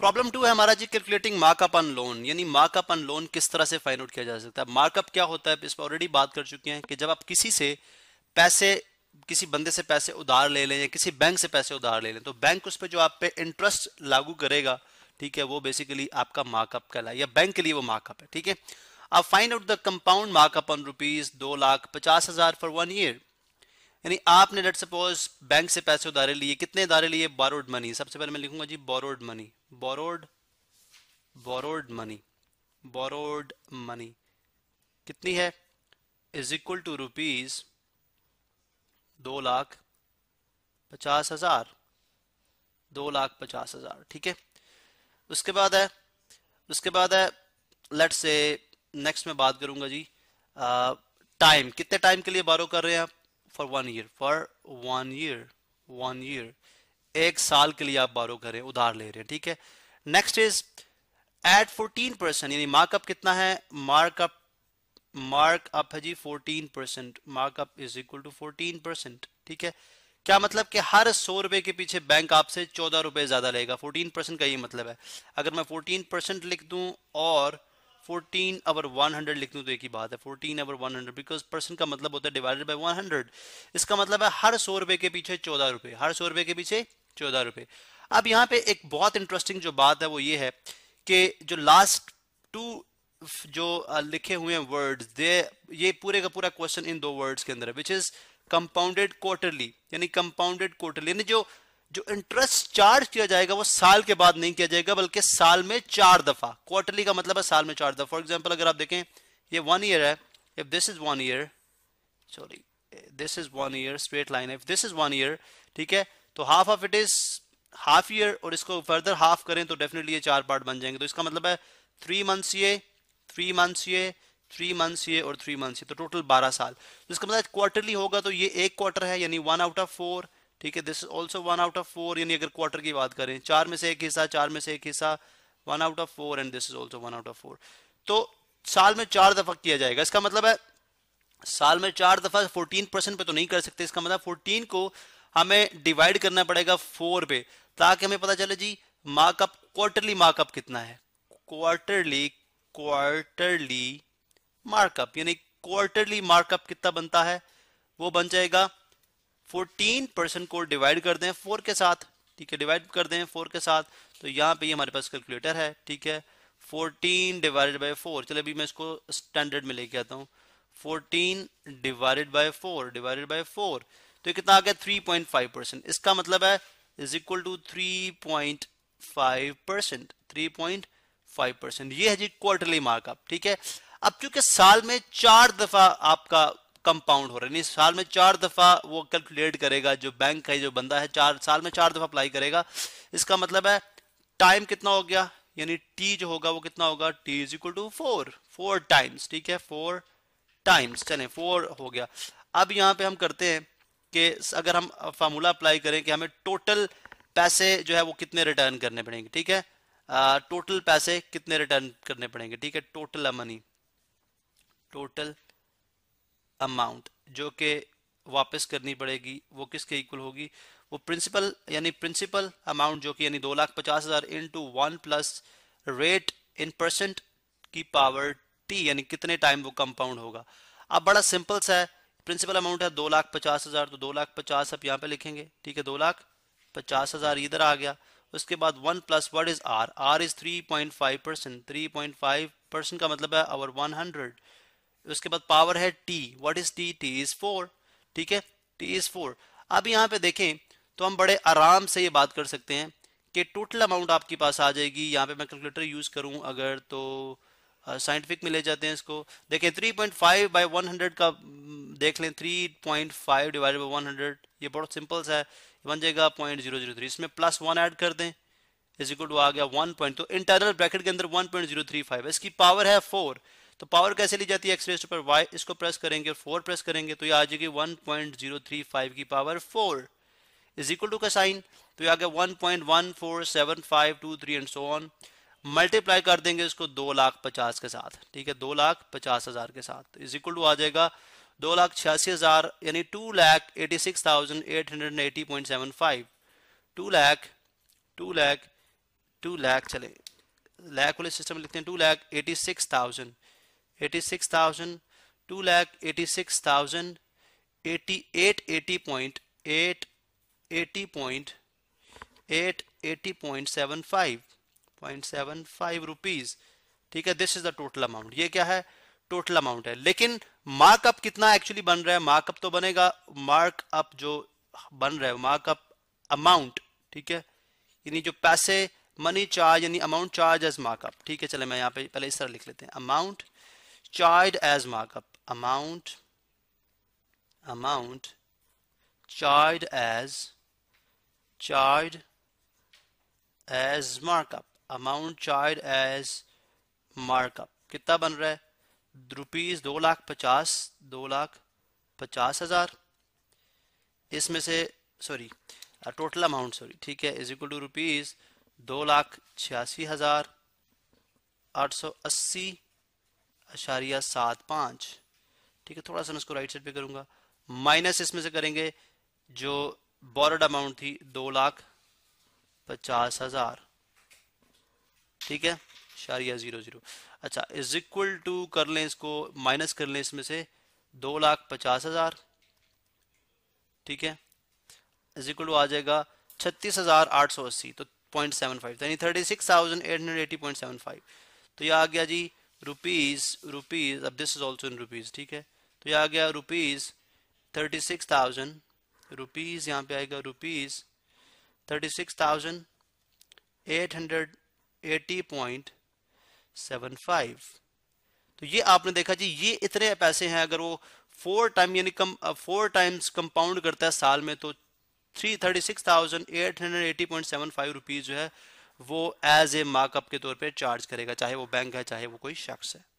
problem two है हमारा जी कैलकुलेटिंग मार्कअप ऑन लोन यानी मार्कअप ऑन लोन किस तरह से फाइंड आउट किया जा सकता है मार्कअप क्या होता है इस पर ऑलरेडी बात कर चुके हैं कि जब आप किसी से पैसे किसी बंदे से पैसे उधार ले लें या किसी बैंक से पैसे उधार ले लें तो बैंक उस पर जो आप पे इंटरेस्ट लागू करेगा ठीक है वो बेसिकली आपका मार्कअप कहलाए या बैंक के लिए वो मार्कअप है ठीक है आप find out the compound markup on rupees दो लाख पचास हजार फॉर वन ईयर यानी आपने लेट सपोज बैंक से पैसे उधारे लिए कितने उधारे लिए बोरोड मनी सबसे पहले मैं लिखूंगा जी borrowed money borrowed borrowed money borrowed money कितनी है इज इक्वल टू रुपीज दो लाख पचास हजार दो लाख पचास हजार ठीक है उसके बाद है उसके बाद है लेट से नेक्स्ट में बात करूंगा जी टाइम uh, कितने टाइम के लिए बारो कर रहे हैं आप for one year for one year one year एक साल के लिए आप बारो करें उधार ले रहे हैं ठीक है next is at fourteen percent यानी मार्कअप कितना है मार्कअप मार्कअप है जी fourteen percent markup is equal to fourteen percent ठीक है क्या मतलब कि हर सौ रुपए के पीछे बैंक आपसे चौदह रुपए ज्यादा लेगा फोर्टीन परसेंट का ये मतलब है अगर मैं फोर्टीन परसेंट लिख दूं और फोर्टीन अवर वन हंड्रेड लिख दूँ तो एक ही बात है fourteen over one hundred because percent का मतलब होता है डिवाइडेड बाय हंड्रेड इसका मतलब है हर सौ रुपए के पीछे चौदह रुपए हर सौ रुपए के पीछे चौदह रुपए अब यहाँ पे एक बहुत इंटरेस्टिंग जो बात है वो ये है कि जो लास्ट टू जो लिखे हुए हैं वर्ड्स दे ये पूरे का पूरा क्वेश्चन इन दो वर्ड्स के अंदर है विच इज कंपाउंडेड क्वार्टरली यानी कंपाउंडेड क्वार्टरली यानी जो जो इंटरेस्ट चार्ज किया जाएगा वो साल के बाद नहीं किया जाएगा बल्कि साल में चार दफा क्वार्टरली का मतलब है साल में चार दफा फॉर एग्जाम्पल अगर आप देखें ये वन ईयर है if this is one year sorry this is one year straight line if this is one year ठीक है तो half of it is half year और इसको फर्दर हाफ करें तो डेफिनेटली ये चार पार्ट बन जाएंगे तो इसका मतलब है थ्री मंथ्स ये थ्री मंथ्स ये थ्री मंथ्स ये और थ्री मंथ्स ये तो टोटल बारह साल तो इसका मतलब क्वार्टरली होगा तो ये एक क्वार्टर है यानी वन आउट ऑफ फोर ठीक है this also one out of four यानी अगर क्वार्टर की बात करें चार में से एक हिस्सा चार में से एक हिस्सा one out of four and this is also one out of four तो साल में चार दफा किया जाएगा इसका मतलब है साल में चार दफा फोर्टीन परसेंट पे तो नहीं कर सकते इसका मतलब फोर्टीन को हमें डिवाइड करना पड़ेगा फोर पे ताकि हमें पता चले जी मार्कअप क्वार्टरली मार्कअप कितना है क्वार्टरली क्वार्टरली मार्कअप यानी क्वार्टरली मार्कअप कितना बनता है वो बन जाएगा फोर्टीन परसेंट को डिवाइड कर दें फोर के साथ ठीक है डिवाइड कर दें फोर के साथ तो यहाँ पे ये हमारे पास कैलकुलेटर है ठीक है फोर्टीन डिवाइडेड बाय फोर चलो अभी मैं इसको स्टैंडर्ड में लेके आता हूँ fourteen divided by four divided by four तो ये कितना आ गया थ्री पॉइंट फाइव परसेंट इसका मतलब है is equal to three point five percent three point five percent ये है जी क्वार्टरली मार्कअप ठीक है अब चूंकि साल में चार दफा आपका कंपाउंड हो रहा है साल में चार दफ़ा वो कैलकुलेट करेगा जो बैंक का जो बंदा है चार साल में चार दफ़ा अप्लाई करेगा इसका मतलब है टाइम कितना हो गया यानी टी जो होगा वो कितना होगा T is equal to four four times ठीक है फोर टाइम्स चले फोर हो गया अब यहाँ पे हम करते हैं कि अगर हम फार्मूला अप्लाई करें कि हमें टोटल पैसे जो है वो कितने रिटर्न करने पड़ेंगे ठीक है टोटल पैसे कितने रिटर्न करने पड़ेंगे ठीक है टोटल मनी टोटल अमाउंट जो कि वापस करनी पड़ेगी वो किसके इक्वल होगी वो प्रिंसिपल यानी प्रिंसिपल अमाउंट जो कि यानी दो लाख पचास हजार into one plus rate in percent की पावर टी यानी कितने टाइम वो कंपाउंड होगा अब बड़ा सिंपल सा है प्रिंसिपल अमाउंट है दो लाख पचास हजार तो दो लाख पचास आप यहाँ पे लिखेंगे ठीक है दो लाख पचास हजार इधर आ गया उसके बाद one plus what is R R is three point five percent three point five percent का मतलब है अवर वन हंड्रेड उसके बाद पावर है T what is T T is four ठीक है टी इज फोर अब यहाँ पे देखें तो हम बड़े आराम से ये बात कर सकते हैं कि टोटल अमाउंट आपके पास आ जाएगी यहाँ पे मैं कैलकुलेटर यूज करूँ अगर तो साइंटिफिक में ले जाते हैं इसको देखें 3.5 पॉइंट फाइव बाई वन का देख लें 3.5 point five divide by one ये बहुत सिंपल सा है बन जाएगा पॉइंट जीरो जीरो थ्री इसमें प्लस वन ऐड कर दें इज इक्वल टू आ गया वन पॉइंट तो इंटरनल ब्रैकेट के अंदर one point zero three five इसकी पावर है फोर तो पावर कैसे ली जाती है एक्स रेस्ट पर वाई इसको प्रेस करेंगे फोर प्रेस करेंगे तो ये आ जाएगी one point zero three five की power four is equal to का साइन तो ये आ गया one point one four seven five two three and so on multiply कर देंगे इसको दो लाख पचास के साथ ठीक है दो लाख पचास हजार के साथ इज इक्वल टू आ जाएगा दो लाख छियासी हजार यानी two lakh eighty six thousand eight hundred and eighty point seven five two lakh two lakh two lakh चले लैक वाले सिस्टम में लिखते हैं two lakh eighty six thousand 86,000, rupees ठीक है this is the total amount ये क्या है टोटल अमाउंट है लेकिन मार्कअप कितना एक्चुअली बन रहा है मार्कअप तो बनेगा मार्कअप जो बन रहा है मार्कअप अमाउंट ठीक है यानी जो पैसे मनी चार्ज यानी अमाउंट चार्ज एज मार्कअप ठीक है चले मैं यहाँ पे पहले इस तरह लिख लेते हैं amount charged as markup amount amount charged as charged as markup amount charged as markup कितना बन रहा है रुपीज दो लाख पचास दो लाख पचास हजार इसमें से सॉरी टोटल अमाउंट सॉरी ठीक है इज इक्वल टू रुपीज दो लाख छियासी हजार आठ सौ अस्सी अशारिया सात पाँच ठीक है थोड़ा सा मैं इसको राइट साइड पे करूँगा माइनस इसमें से करेंगे जो बॉर्ड अमाउंट थी दो लाख पचास हजार ठीक है शारिया जीरो जीरो अच्छा इज इक्वल टू कर लें इसको माइनस कर लें इसमें से दो लाख पचास हजार ठीक है इज इक्वल टू आ जाएगा छत्तीस हजार आठ सौ अस्सी तो पॉइंट सेवन फाइव यानी thirty six thousand eight hundred eighty point seven five तो यह आ गया जी रुपीज रुपीज अब this is also in rupees ठीक है तो ये आ गया rupees thirty six thousand rupees यहाँ पे आएगा rupees thirty six thousand eight hundred eighty point seven five तो ये आपने देखा जी ये इतने पैसे हैं अगर वो फोर टाइम यानी कम फोर टाइम्स कंपाउंड करता है साल में तो three thirty six thousand eight hundred eighty point seven five rupees जो है वो एज ए मार्कअप के तौर पे चार्ज करेगा चाहे वो बैंक है चाहे वो कोई शख्स है